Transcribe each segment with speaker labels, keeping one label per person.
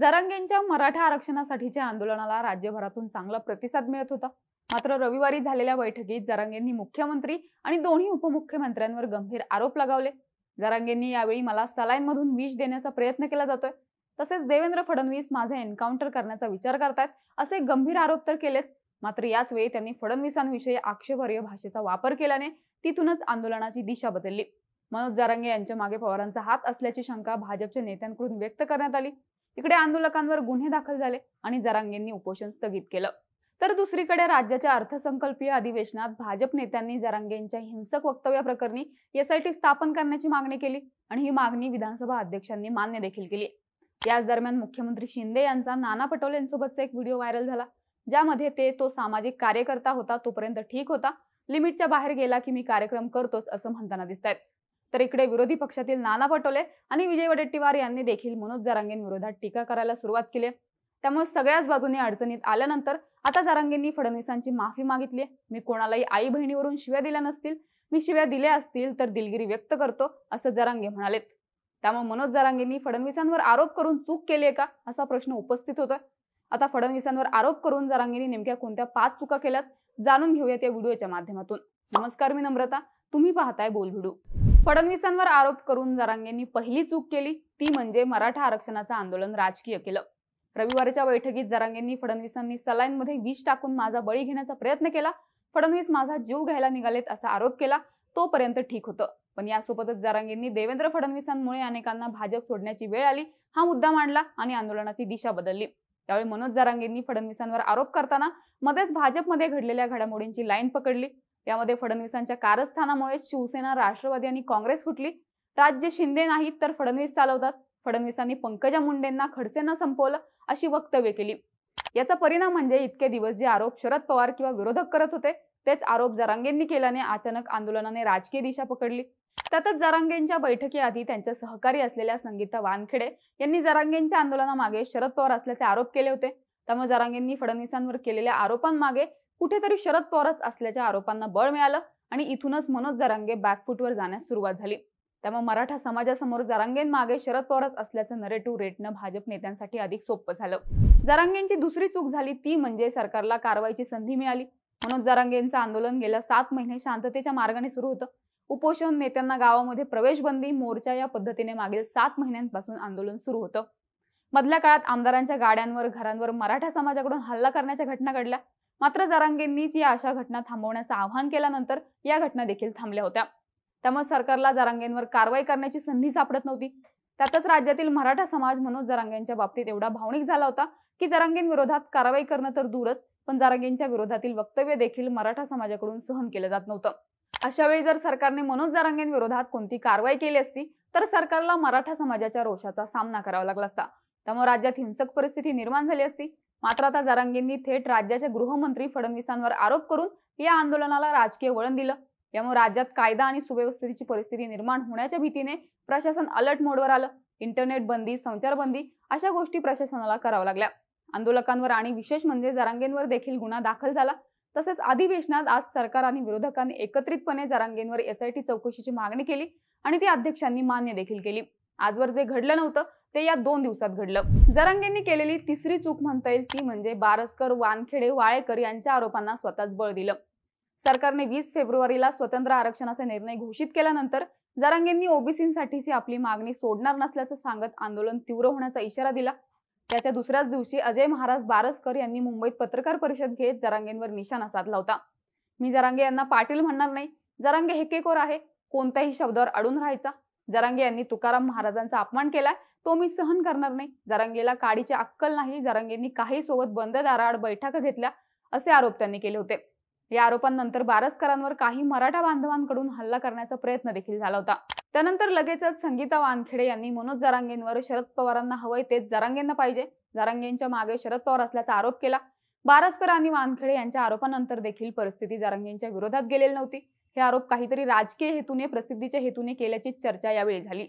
Speaker 1: जरांगेंच्या मराठा आरक्षणासाठीच्या आंदोलनाला राज्यभरातून चांगला प्रतिसाद मिळत होता मात्र रविवारी झालेल्या बैठकीत जरांगेंनी मुख्यमंत्री आणि दोन्ही उपमुख्यमंत्र्यांवर गंभीर आरोप लगावले जरांगेंनी यावेळी मला सलाईनमधून विष देण्याचा प्रयत्न केला जातोय तसेच देवेंद्र फडणवीस माझे एन्काउंटर करण्याचा विचार करतायत असे गंभीर आरोप तर केलेच मात्र याच वेळी त्यांनी फडणवीसांविषयी आक्षेपार्ह भाषेचा वापर केल्याने तिथूनच आंदोलनाची दिशा बदलली मनोज जारांगे यांच्या मागे पवारांचा हात असल्याची शंका भाजपच्या नेत्यांकडून व्यक्त करण्यात आली इकडे आंदोलकांवर गुन्हे दाखल झाले आणि जरांगेंनी उपोषण स्थगित केलं तर दुसरीकडे राज्याच्या अर्थसंकल्पीय अधिवेशनात भाजप नेत्यांनी जरांगेंच्या हिंसक वक्तव्याप्रकरणी एसआयटी स्थापन करण्याची मागणी केली आणि ही मागणी विधानसभा अध्यक्षांनी मान्य देखील केली याच दरम्यान मुख्यमंत्री शिंदे यांचा नाना पटोले एक व्हिडिओ व्हायरल झाला ज्यामध्ये ते तो सामाजिक कार्यकर्ता होता तोपर्यंत ठीक होता लिमिटच्या बाहेर गेला की मी कार्यक्रम करतोच असं म्हणताना दिसत आहेत तर इकडे विरोधी पक्षातील नाना पटोले आणि विजय वडेट्टीवार यांनी देखील मनोज जरांगेंविरोधात टीका करायला सुरुवात केली त्यामुळे सगळ्याच बाजूने अडचणीत आल्यानंतर आता जरांगेंनी फडणवीसांची माफी मागितली मी कोणालाही आई बहिणीवरून शिव्या दिल्या नसतील मी शिव्या दिल्या असतील तर दिलगिरी व्यक्त करतो असं जरांगे म्हणाले त्यामुळे मनोज जरांगेंनी फडणवीसांवर आरोप करून चूक केली का असा प्रश्न उपस्थित होतोय आता फडणवीसांवर आरोप करून जरांगेंनी नेमक्या कोणत्या पाच चुका केल्यात जाणून घेऊयात या व्हिडिओच्या माध्यमातून नमस्कार मी नम्रता तुम्ही पाहताय बोल व्हिडिओ फडणवीसांवर आरोप करून जरांगेंनी पहिली चूक केली ती म्हणजे मराठा आरक्षणाचं आंदोलन राजकीय केलं रविवारीच्या बैठकीत जरांगेंनी फडणवीसांनी सलाईनमध्ये विष टाकून माझा बळी घेण्याचा प्रयत्न केला फडणवीस माझा जीव घ्यायला निघालेत असा आरोप केला तोपर्यंत ठीक होतं पण यासोबतच जरांगेंनी देवेंद्र फडणवीसांमुळे अनेकांना भाजप सोडण्याची वेळ आली हा मुद्दा मांडला आणि आंदोलनाची दिशा बदलली त्यावेळी मनोज जरांगेंनी फडणवीसांवर आरोप करताना मध्येच भाजपमध्ये घडलेल्या घडामोडींची लाईन पकडली यामध्ये फडणवीसांच्या कारस्थानामुळे शिवसेना राष्ट्रवादी आणि काँग्रेस फुटली राज्य शिंदे नाहीत तर फडणवीस चालवतात फडणवीसांनी पंकजा मुंडेंना खडसेंना संपवलं अशी वक्तव्य केली याचा परिणाम म्हणजे इतके दिवस जे आरोप शरद पवार किंवा विरोधक करत होते तेच आरोप जरांगेंनी केल्याने अचानक आंदोलनाने राजकीय दिशा पकडली त्यातच जरांगेंच्या बैठकीआधी त्यांच्या सहकारी असलेल्या संगीता वानखेडे यांनी जरांगेंच्या आंदोलनामागे शरद पवार असल्याचे आरोप केले होते त्यामुळे जरांगेंनी फडणवीसांवर केलेल्या आरोपांमागे कुठेतरी शरद पवारच असल्याच्या आरोपांना बळ मिळालं आणि इथूनच मनोज जरांगे बॅकफूटवर जाण्यास सुरुवात झाली त्यामुळे मराठा समाजासमोर मागे शरद पवारच असल्याचं नरेटिव्ह रेटणं भाजप नेत्यांसाठी अधिक सोपं झालं जरांगेंची दुसरी चूक झाली ती म्हणजे सरकारला कारवाईची संधी मिळाली मनोज जरांगेंचं आंदोलन गेल्या सात महिने शांततेच्या मार्गाने सुरू होतं उपोषण नेत्यांना गावामध्ये प्रवेश बंदी मोर्चा या पद्धतीने मागील सात महिन्यांपासून आंदोलन सुरू होतं मधल्या काळात आमदारांच्या गाड्यांवर घरांवर मराठा समाजाकडून हल्ला करण्याच्या घटना घडल्या मात्र जारांगेंनीच या अशा घटना थांबवण्याचं आवाहन केल्यानंतर या घटना देखील थांबल्या होत्या त्यामुळे सरकारला जारांगेंवर कारवाई करण्याची संधी सापडत नव्हती त्यातच राज्यातील मराठा समाज मनोज जरांगेंच्या बाबतीत एवढा भावनिक झाला होता की जरांगेंविरोधात कारवाई करणं तर दूरच पण जरांगेंच्या विरोधातील वक्तव्य देखील मराठा समाजाकडून सहन केलं जात नव्हतं अशा वेळी जर सरकारने मनोज जारांगेंविरोधात कोणती कारवाई केली असती तर सरकारला मराठा समाजाच्या रोषाचा सामना करावा लागला असता त्यामुळे राज्यात हिंसक परिस्थिती निर्माण झाली असती मात्र आता जारांगींनी थेट राज्याचे गृहमंत्री फडणवीसांवर आरोप करून या आंदोलनाला राजकीय वळण दिलं यामुळे राज्यात कायदा आणि सुव्यवस्थेची परिस्थिती निर्माण होण्याच्या भीतीने प्रशासन अलर्ट मोडवर आलं इंटरनेट बंदी संचारबंदी अशा गोष्टी प्रशासनाला कराव्या लागल्या आंदोलकांवर आणि विशेष म्हणजे जरांगेंवर देखील गुन्हा दाखल झाला तसेच अधिवेशनात आज सरकार आणि विरोधकांनी एकत्रितपणे जरांगेंवर एसआयटी चौकशीची मागणी केली आणि ती अध्यक्षांनी मान्य देखील केली आजवर जे घडलं नव्हतं ते या दोन दिवसात घडलं जरांगेंनी केलेली तिसरी चूक म्हणता येईल ती म्हणजे बारसकर वानखेडे वाळेकर यांच्या आरोपांना स्वतःच बळ दिलं सरकारने वीस फेब्रुवारीला स्वतंत्र आरक्षणाचा निर्णय घोषित केल्यानंतर जरांगेंनी ओबीसींसाठीची आपली मागणी सोडणार नसल्याचं सांगत आंदोलन तीव्र होण्याचा इशारा दिला त्याच्या दुसऱ्याच दिवशी अजय महाराज बारसकर यांनी मुंबईत पत्रकार परिषद घेत जरांगेंवर निशाणा साधला होता मी जरांगे यांना पाटील म्हणणार नाही जरांगे हेकेकोर आहे कोणत्याही शब्दावर अडून राहायचा जरांगे यांनी तुकाराम महाराजांचा अपमान केलाय तो मी सहन करणार नाही जरांगेला काडीची अक्कल नाही जरांगेंनी काही सोबत बंद दाराआड बैठक घेतल्या असे आरोप त्यांनी केले होते या आरोपांनंतर बारसकरांवर काही मराठा बांधवांकडून हल्ला करण्याचा प्रयत्न देखील झाला होता त्यानंतर लगेचच संगीता वानखेडे यांनी मनोज जरांगेंवर शरद पवारांना हवंय तेच जारांगेंना पाहिजे जरांगेंच्या मागे शरद पवार असल्याचा आरोप केला बारसकर आणि वानखेडे यांच्या आरोपानंतर देखील परिस्थिती जरांगेंच्या विरोधात गेलेली नव्हती हे आरोप काहीतरी राजकीय हेतूने प्रसिद्धीच्या हेतूने केल्याची चर्चा यावेळी झाली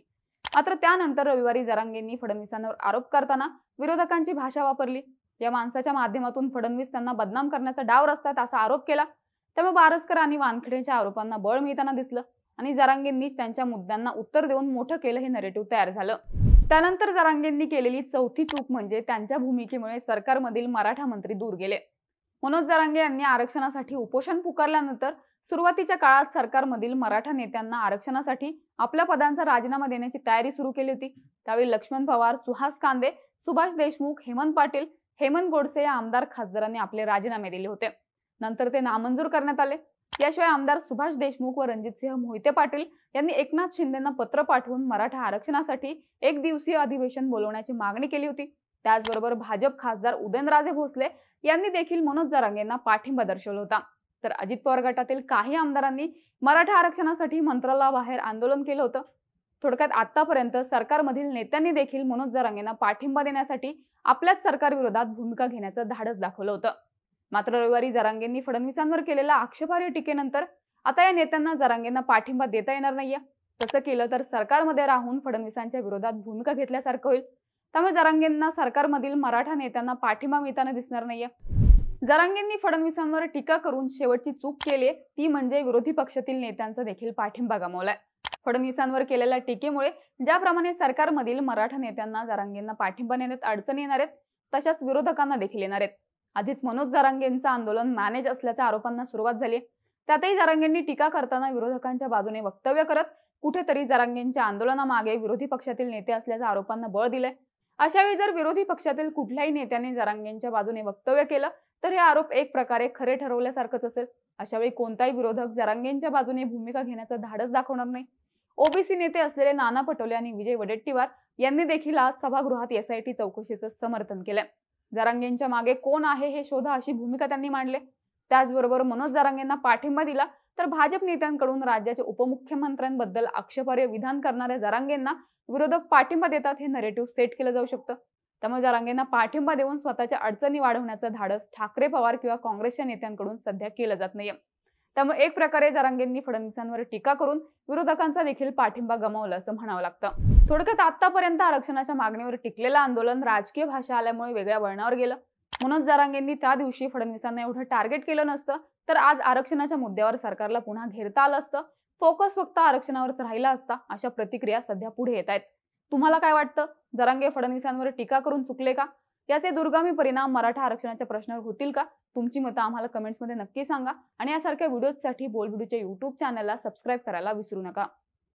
Speaker 1: मात्र त्यानंतर रविवारी जरांगेंनी फडणवीसांवर आरोप करताना विरोधकांची भाषा वापरली या माणसाच्या माध्यमातून फडणवीस त्यांना बदनाम करण्याचा डाव रचतात असा आरोप केला त्यामुळे बारसकर आणि वानखेडेच्या आरोपांना बळ मिळताना दिसलं आणि जरांगेंनी त्यांच्या मुद्द्यांना उत्तर देऊन मोठं केलं हे नरेटिव्ह तयार झालं त्यानंतर जरांगेंनी केलेली चौथी चूक म्हणजे त्यांच्या भूमिकेमुळे सरकारमधील मराठा मंत्री दूर गेले मनोज जरांगे यांनी आरक्षणासाठी उपोषण पुकारल्यानंतर सुरुवातीच्या काळात सरकारमधील मराठा नेत्यांना आरक्षणासाठी आपल्या पदांचा राजीनामा देण्याची तयारी सुरू केली होती त्यावेळी लक्ष्मण पवार सुहास कांदे सुभाष देशमुख हेमंत पाटील हेमंत गोडसे या आमदार खासदारांनी आपले राजीनामे दिले होते नंतर ते नामंजूर करण्यात आले याशिवाय आमदार सुभाष देशमुख व रणजितसिंह मोहिते पाटील यांनी एकनाथ शिंदेना पत्र पाठवून मराठा आरक्षणासाठी एक दिवसीय अधिवेशन बोलवण्याची मागणी केली होती त्याचबरोबर भाजप खासदार उदयनराजे भोसले यांनी देखील मनोज जरांगेंना पाठिंबा दर्शवला होता तर अजित पवार गटातील काही आमदारांनी मराठा आरक्षणासाठी मंत्रालयाबाहेर आंदोलन केलं होतं थोडक्यात आतापर्यंत सरकारमधील नेत्यांनी देखील मनोज जरांगेंना पाठिंबा देण्यासाठी आपल्याच सरकारविरोधात भूमिका घेण्याचं धाडस दाखवलं होतं मात्र रविवारी जरांगेंनी फडणवीसांवर केलेल्या आक्षेपार्ह टीकेनंतर आता या नेत्यांना जरांगेंना पाठिंबा देता येणार नाहीये तसं केलं तर सरकारमध्ये राहून फडणवीसांच्या विरोधात भूमिका घेतल्यासारखं होईल त्यामुळे जरांगेंना सरकारमधील मराठा नेत्यांना पाठिंबा मिळताना दिसणार नाहीये जरांगेंनी फडणवीसांवर टीका करून शेवटची चूक केली ती म्हणजे विरोधी पक्षातील नेत्यांचा देखील पाठिंबा गमावलाय फडणवीसांवर केलेल्या टीकेमुळे ज्याप्रमाणे सरकारमधील मराठा नेत्यांना जरांगेंना पाठिंबा नेण्यात अडचणी येणार आहेत तशाच विरोधकांना देखील येणार आहेत आधीच मनोज जरांगेंचं आंदोलन मॅनेज असल्याच्या आरोपांना सुरुवात झाली त्यातही जरांगेंनी टीका करताना विरोधकांच्या बाजूने वक्तव्य करत कुठेतरी जरांगेंच्या आंदोलनामागे विरोधी पक्षातील नेते असल्याच्या आरोपांना बळ दिलंय अशावेळी जर विरोधी पक्षातील कुठल्याही नेत्याने जरांगेंच्या बाजूने वक्तव्य केलं तर हे आरोप एक प्रकारे खरे ठरवल्यासारखंच असेल अशावेळी कोणताही विरोधक जरांगेंच्या बाजूने भूमिका घेण्याचं धाडस दाखवणार नाही ओबीसी नेते असलेले नाना पटोले आणि विजय वडेट्टीवार यांनी देखील आज सभागृहात एसआयटी चौकशीचं समर्थन केलं जरांगेंच्या मागे कोण आहे हे शोधा अशी भूमिका त्यांनी मांडले त्याचबरोबर मनोज जरांगेंना पाठिंबा दिला तर भाजप नेत्यांकडून राज्याच्या उपमुख्यमंत्र्यांबद्दल आक्षेपार्ह विधान करणाऱ्या जरांगेंना विरोधक पाठिंबा देतात हे नरेटिव्ह सेट केलं जाऊ शकतं त्यामुळे जरांगेंना पाठिंबा देऊन स्वतःच्या अडचणी वाढवण्याचं धाडस ठाकरे पवार किंवा काँग्रेसच्या नेत्यांकडून सध्या केलं जात नाहीये त्यामुळे एक प्रकारे जरांगेंनी फडणवीसांवर टीका करून विरोधकांचा देखील पाठिंबा गमावला असं म्हणावं लागतं थोडक्यात आतापर्यंत आरक्षणाच्या मागणीवर टिकलेलं आंदोलन राजकीय भाषा आल्यामुळे वेगळ्या वळणावर गेलं मनोज जारांगेंनी त्या दिवशी फडणवीसांना एवढं टार्गेट केलं नसतं तर आज आरक्षणाच्या मुद्द्यावर सरकारला पुन्हा घेरता आलं असतं फोकस फक्त आरक्षणावरच राहिला असता अशा प्रतिक्रिया सध्या पुढे येत आहेत तुम्हाला काय वाटतं जरांगे फडणवीसांवर टीका करून चुकले का याचे दुर्गामी परिणाम मराठा आरक्षणाच्या प्रश्नावर होतील का तुमची मतं आम्हाला कमेंट्समध्ये नक्की सांगा आणि यासारख्या व्हिडिओजसाठी बोलबिडूच्या युट्यूब चॅनलला सबस्क्राईब करायला विसरू नका